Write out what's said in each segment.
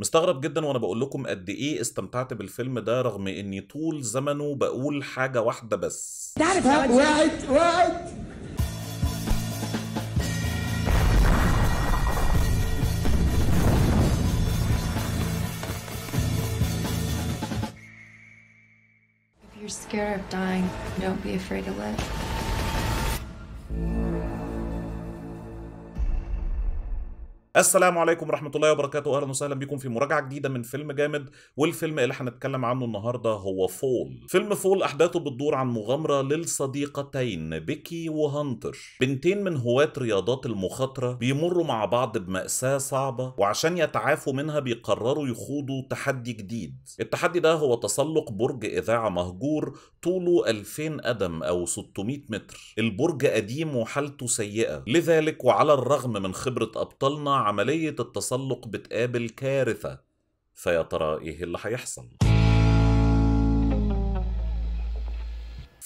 مستغرب جدا وانا بقول لكم قد ايه استمتعت بالفيلم ده رغم اني طول زمنه بقول حاجه واحده بس تعرف واحد واحد If you're scared of dying, don't be afraid to live. السلام عليكم ورحمة الله وبركاته أهلا وسهلا بكم في مراجعة جديدة من فيلم جامد والفيلم اللي هنتكلم عنه النهاردة هو فول فيلم فول أحداثه بتدور عن مغامرة للصديقتين بيكي وهانتر بنتين من هواة رياضات المخاطرة بيمروا مع بعض بمأساة صعبة وعشان يتعافوا منها بيقرروا يخوضوا تحدي جديد التحدي ده هو تسلق برج إذاعة مهجور طوله 2000 قدم أو 600 متر البرج قديم وحالته سيئة لذلك وعلى الرغم من خبرة أبطالنا عملية التسلق بتقابل كارثة فيا ترى إيه اللي هيحصل؟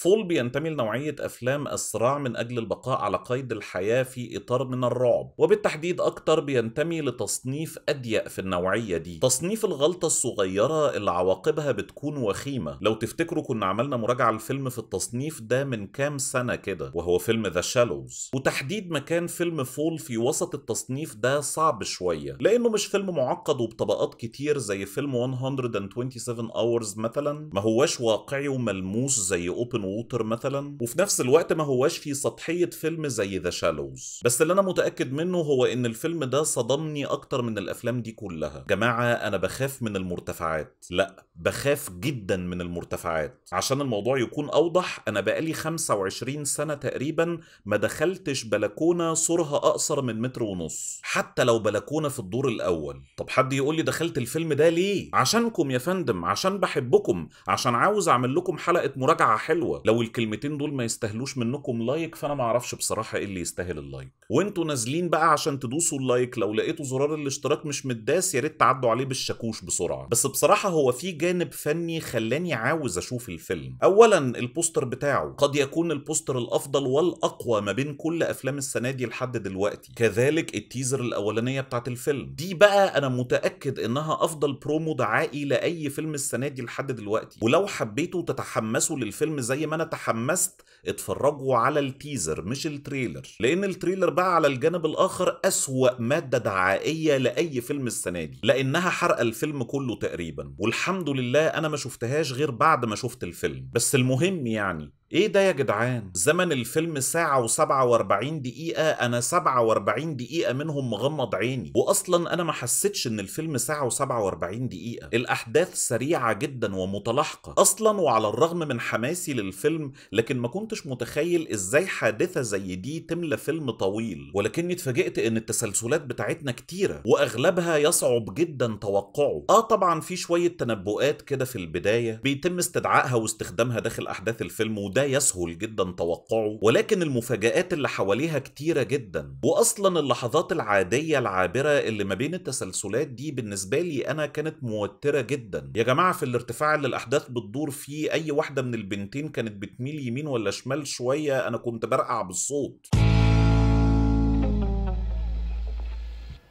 فول بينتمي لنوعية أفلام الصراع من أجل البقاء على قيد الحياة في إطار من الرعب وبالتحديد أكتر بينتمي لتصنيف أضيق في النوعية دي تصنيف الغلطة الصغيرة اللي عواقبها بتكون وخيمة لو تفتكروا كنا عملنا مراجعة الفيلم في التصنيف ده من كام سنة كده وهو فيلم ذا شالوز وتحديد مكان فيلم فول في وسط التصنيف ده صعب شوية لأنه مش فيلم معقد وبطبقات كتير زي فيلم 127 Hours مثلا ما هواش واقعي وملموس زي اوبن ووتر مثلا وفي نفس الوقت ما هواش في سطحيه فيلم زي ذا شالوز بس اللي انا متاكد منه هو ان الفيلم ده صدمني اكتر من الافلام دي كلها جماعه انا بخاف من المرتفعات لا بخاف جدا من المرتفعات عشان الموضوع يكون اوضح انا بقالي 25 سنه تقريبا ما دخلتش بلكونه سورها اقصر من متر ونص حتى لو بلكونه في الدور الاول طب حد يقول لي دخلت الفيلم ده ليه عشانكم يا فندم عشان بحبكم عشان عاوز اعمل لكم حلقه مراجعه حلوه لو الكلمتين دول ما يستاهلوش منكم لايك فانا ما اعرفش بصراحه ايه اللي يستاهل اللايك وانتوا نازلين بقى عشان تدوسوا اللايك لو لقيتوا زرار الاشتراك مش متداس يا ريت تعدوا عليه بالشاكوش بسرعه بس بصراحه هو في جانب فني خلاني عاوز اشوف الفيلم اولا البوستر بتاعه قد يكون البوستر الافضل والاقوى ما بين كل افلام السنه دي لحد دلوقتي كذلك التيزر الاولانيه بتاعت الفيلم دي بقى انا متاكد انها افضل برومو دعائي لاي فيلم السنه دي لحد دلوقتي ولو حبيتوا تتحمسوا للفيلم زي ما انا تحمست اتفرجوا على التيزر مش التريلر لان التريلر بقى على الجانب الاخر اسوأ مادة دعائية لاي فيلم السنة دي لانها حرق الفيلم كله تقريبا والحمد لله انا ما شفتهاش غير بعد ما شفت الفيلم بس المهم يعني ايه ده يا جدعان زمن الفيلم ساعة و47 دقيقة انا 47 دقيقة منهم مغمض عيني واصلا انا ما حسيتش ان الفيلم ساعة و47 دقيقة الاحداث سريعة جدا ومتلاحقة اصلا وعلى الرغم من حماسي للفيلم لكن ما كنتش متخيل ازاي حادثة زي دي تملى فيلم طويل ولكني اتفاجئت ان التسلسلات بتاعتنا كتيرة واغلبها يصعب جدا توقعه اه طبعا في شوية تنبؤات كده في البداية بيتم استدعائها واستخدامها داخل احداث الفيلم وده ده يسهل جدا توقعه ولكن المفاجآت اللي حواليها كتيرة جدا وأصلا اللحظات العادية العابرة اللي ما بين التسلسلات دي بالنسبة لي أنا كانت موترة جدا يا جماعة في الارتفاع اللي الأحداث بتدور فيه أي واحدة من البنتين كانت بتميل يمين ولا شمال شوية أنا كنت برقع بالصوت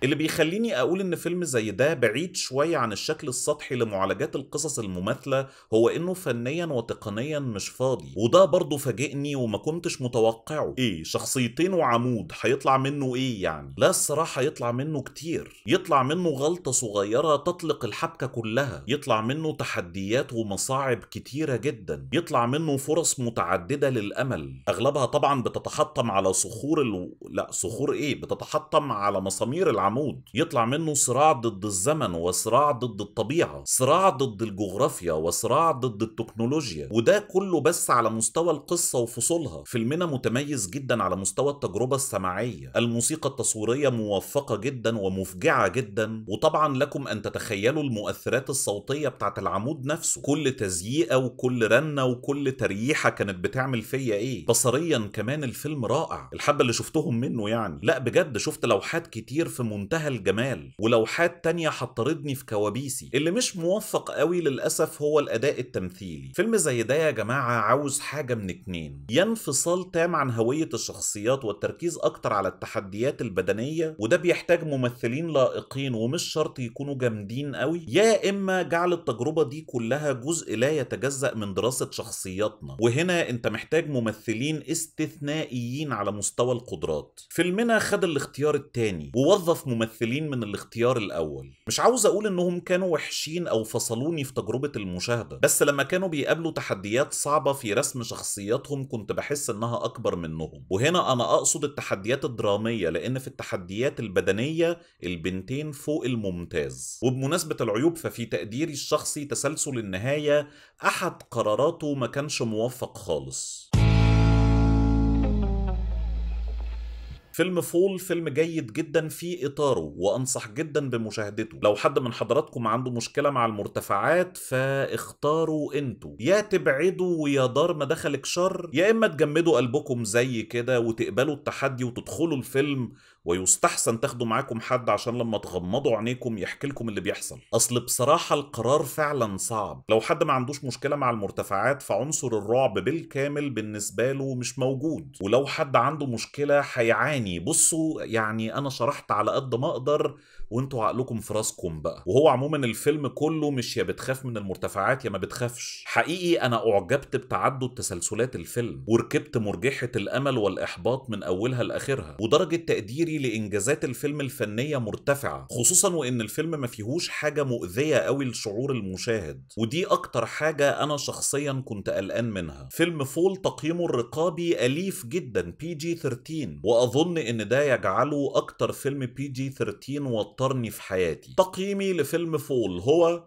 اللي بيخليني اقول ان فيلم زي ده بعيد شويه عن الشكل السطحي لمعالجات القصص المماثله هو انه فنيا وتقنيا مش فاضي وده برضه فاجئني وما كنتش متوقعه ايه شخصيتين وعمود هيطلع منه ايه يعني لا الصراحه يطلع منه كتير يطلع منه غلطه صغيره تطلق الحبكه كلها يطلع منه تحديات ومصاعب كتيره جدا يطلع منه فرص متعدده للامل اغلبها طبعا بتتحطم على صخور ال... لا صخور ايه بتتحطم على مسامير العمل عمود يطلع منه صراع ضد الزمن وصراع ضد الطبيعة صراع ضد الجغرافيا وصراع ضد التكنولوجيا وده كله بس على مستوى القصة وفصولها فيلمنا متميز جدا على مستوى التجربة السماعية الموسيقى التصويرية موفقة جدا ومفجعة جدا وطبعا لكم أن تتخيلوا المؤثرات الصوتية بتاعت العمود نفسه كل تزييقة وكل رنة وكل تريحة كانت بتعمل فيا ايه بصريا كمان الفيلم رائع الحبة اللي شفتهم منه يعني لا بجد شفت لوحات كتير في منتهى الجمال ولوحات تانية حطردني في كوابيسي اللي مش موفق قوي للأسف هو الأداء التمثيلي فيلم زي ده يا جماعة عاوز حاجة من اتنين يا انفصال تام عن هوية الشخصيات والتركيز أكتر على التحديات البدنية وده بيحتاج ممثلين لائقين ومش شرط يكونوا جامدين قوي يا إما جعل التجربة دي كلها جزء لا يتجزأ من دراسة شخصياتنا وهنا أنت محتاج ممثلين استثنائيين على مستوى القدرات فيلمنا خد الاختيار التاني ووظف ممثلين من الاختيار الاول مش عاوز اقول انهم كانوا وحشين او فصلوني في تجربه المشاهده بس لما كانوا بيقابلوا تحديات صعبه في رسم شخصياتهم كنت بحس انها اكبر منهم وهنا انا اقصد التحديات الدراميه لان في التحديات البدنيه البنتين فوق الممتاز وبمناسبه العيوب ففي تقديري الشخصي تسلسل النهايه احد قراراته ما كانش موفق خالص فيلم فول فيلم جيد جدا في اطاره وانصح جدا بمشاهدته لو حد من حضراتكم عنده مشكله مع المرتفعات فاختاروا انتوا يا تبعدوا ويا دار ما دخلك شر يا اما تجمدوا قلبكم زي كده وتقبلوا التحدي وتدخلوا الفيلم ويستحسن تاخدوا معاكم حد عشان لما تغمضوا عينيكم يحكي لكم اللي بيحصل اصل بصراحه القرار فعلا صعب لو حد ما عندوش مشكله مع المرتفعات فعنصر الرعب بالكامل بالنسبه له مش موجود ولو حد عنده مشكله هيعاني بصوا يعني انا شرحت على قد ما اقدر وانتوا عقلكم في راسكم بقى وهو عموما الفيلم كله مش يا بتخاف من المرتفعات يا ما بتخافش حقيقي انا اعجبت بتعدد تسلسلات الفيلم وركبت مرجحه الامل والاحباط من اولها لاخرها ودرجه تقديري لانجازات الفيلم الفنيه مرتفعه خصوصا وان الفيلم ما فيهوش حاجه مؤذيه قوي لشعور المشاهد ودي اكتر حاجه انا شخصيا كنت قلقان منها فيلم فول تقييمه الرقابي اليف جدا بي جي 13 واظن ان ده يجعله اكتر فيلم بي جي 13 وترني في حياتي تقييمي لفيلم فول هو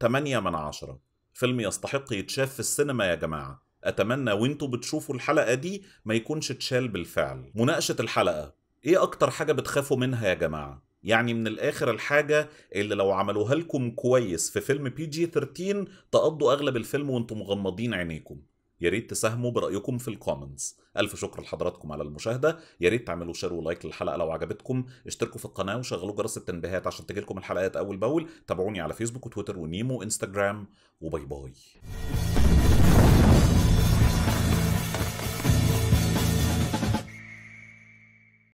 8 من 10 فيلم يستحق يتشاف في السينما يا جماعه اتمنى وانتوا بتشوفوا الحلقه دي ما يكونش اتشال بالفعل مناقشه الحلقه ايه اكتر حاجه بتخافوا منها يا جماعه يعني من الاخر الحاجه اللي لو عملوها لكم كويس في فيلم بي جي 13 تقضوا اغلب الفيلم وانتم مغمضين عينيكم يا ريت تساهموا برايكم في الكومنتس الف شكر لحضراتكم على المشاهده يا ريت تعملوا شير ولايك للحلقه لو عجبتكم اشتركوا في القناه وشغلوا جرس التنبيهات عشان تجيلكم الحلقات اول باول تابعوني على فيسبوك وتويتر ونيمو وانستجرام وباي باي